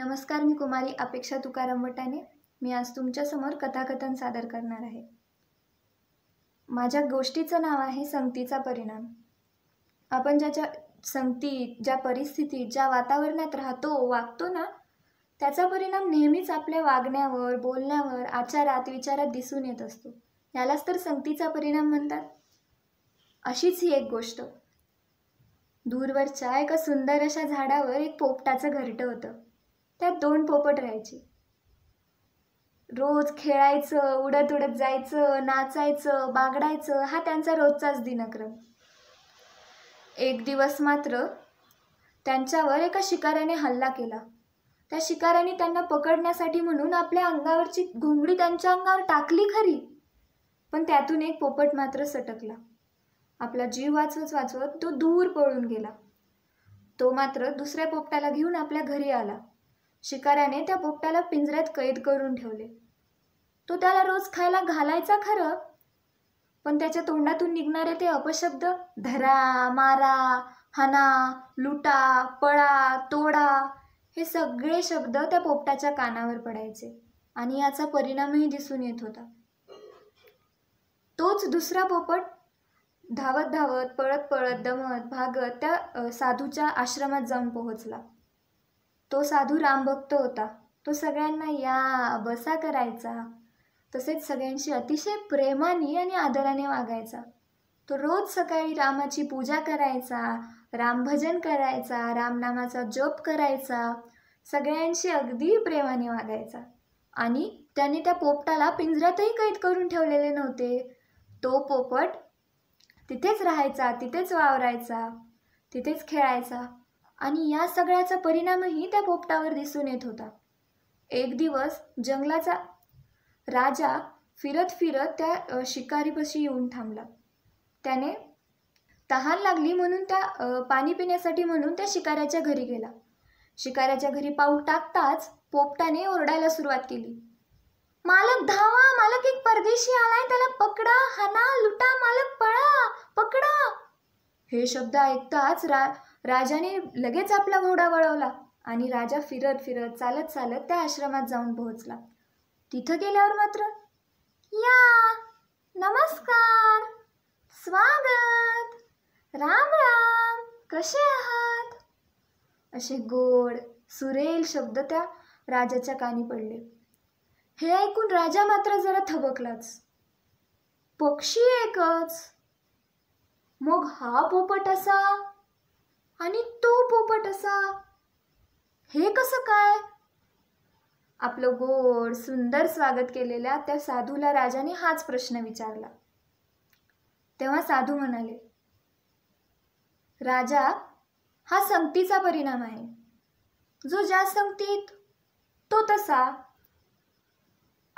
नमस्कार मी कुमारी अपेक्षा तुकाराम वटाने मी आज तुमच्यासमोर कथाकथन सादर करणार आहे माझ्या गोष्टीचं नाव आहे संगतीचा परिणाम आपण ज्याच्या संगती ज्या परिस्थितीत ज्या वातावरणात राहतो वागतो ना त्याचा परिणाम नेहमीच आपल्या वागण्यावर बोलण्यावर आचारात विचारात दिसून येत असतो यालाच तर संगतीचा परिणाम म्हणतात अशीच ही एक गोष्ट दूरवरच्या एका सुंदर अशा झाडावर एक पोपटाचं घरटं होतं त्यात दोन पोपट राहायचे रोज खेळायचं उडत उडत जायचं नाचायचं बागडायचं हा त्यांचा रोजचाच दिनक्रम एक दिवस मात्र त्यांच्यावर एका शिकाऱ्याने हल्ला केला त्या शिकाऱ्याने त्यांना पकडण्यासाठी म्हणून आपल्या अंगावरची घोंगडी त्यांच्या अंगावर टाकली खरी पण त्यातून एक पोपट मात्र सटकला आपला जीव वाचवत वाचवत तो दूर पळून गेला तो मात्र दुसऱ्या पोपटाला घेऊन आपल्या घरी आला शिकाऱ्याने त्या पोपटाला पिंजऱ्यात कैद करून ठेवले तो त्याला रोज खायला घालायचा खरं पण त्याच्या तोंडातून निघणारे ते अपशब्द धरा मारा हना लुटा पळा तोडा हे सगळे शब्द त्या पोपटाच्या कानावर पडायचे आणि याचा परिणामही दिसून येत होता तोच दुसरा पोपट धावत धावत पळत पळत दमत भागत त्या साधूच्या आश्रमात जाऊन पोहोचला तो साधू रामभक्त होता तो सगळ्यांना या बसा करायचा तसेच सगळ्यांशी अतिशय प्रेमाने आणि आदराने वागायचा तो रोज सकाळी रामाची पूजा करायचा रामभजन करायचा रामनामाचा जप करायचा सगळ्यांशी अगदी प्रेमाने वागायचा आणि त्याने त्या पोपटाला पिंजऱ्यातही कैद करून ठेवलेले नव्हते तो पोपट तिथेच राहायचा तिथेच वावरायचा तिथेच खेळायचा आणि या सगळ्याचा परिणामही त्या पोपटावर दिसून येत होता एक दिवस जंगलाचा राजा फिरत फिरत त्या शिकारीपाशी येऊन थांबला त्याने तहान लागली म्हणून त्या पाणी पिण्यासाठी म्हणून त्या शिकाऱ्याच्या घरी गेला शिकाऱ्याच्या घरी पाऊल टाकताच पोपटाने ओरडायला सुरुवात केली मालक धावा मालक एक परदेशी आलाय त्याला पकडा हना लुटा मालक पळा पकडा हे शब्द ऐकताच रा राजाने लगेच आपला घोडा वळवला आणि राजा फिरत फिरत चालत चालत त्या आश्रमात जाऊन पोहोचला तिथं गेल्यावर मात्र या नमस्कार स्वागत राम राम कसे आहात असे गोड सुरेल शब्द त्या राजाच्या कानी पडले हे ऐकून राजा मात्र जरा थबकलाच पक्षी एकच मग हा पोपट असा आणि तो पोपट असा हे कसं काय आपलं गोड सुंदर स्वागत केलेल्या त्या साधूला राजाने हाच प्रश्न विचारला तेव्हा साधू म्हणाले राजा हा संगतीचा परिणाम आहे जो ज्या संगतीत तो तसा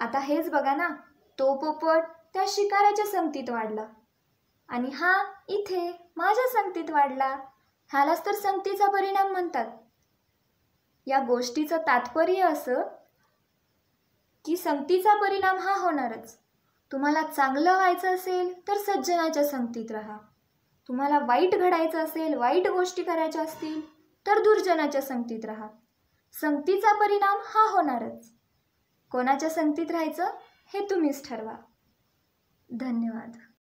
आता हेच बघा ना तो पोपट त्या शिकाऱ्याच्या संगतीत वाढला आणि हा इथे माझ्या संगतीत वाढला ह्यालाच तर संगतीचा परिणाम म्हणतात या गोष्टीचं तात्पर्य असं की संगतीचा परिणाम हा होणारच तुम्हाला चांगलं व्हायचं असेल तर सज्जनाच्या संगतीत राहा तुम्हाला वाईट घडायचं असेल वाईट गोष्टी करायच्या असतील तर दुर्जनाच्या संगतीत राहा संगतीचा परिणाम हा होणारच कोणाच्या संगतीत राहायचं हे तुम्हीच ठरवा धन्यवाद